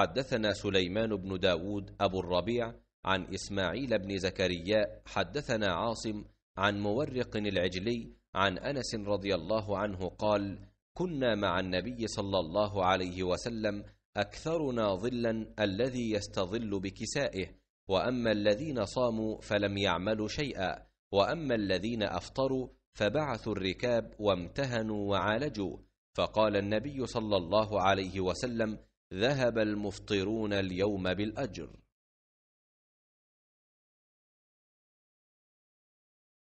حدثنا سليمان بن داود أبو الربيع عن إسماعيل بن زكريا حدثنا عاصم عن مورق العجلي عن أنس رضي الله عنه قال كنا مع النبي صلى الله عليه وسلم أكثرنا ظلا الذي يستظل بكسائه وأما الذين صاموا فلم يعملوا شيئا وأما الذين أفطروا فبعثوا الركاب وامتهنوا وعالجوا فقال النبي صلى الله عليه وسلم ذهب المفطرون اليوم بالأجر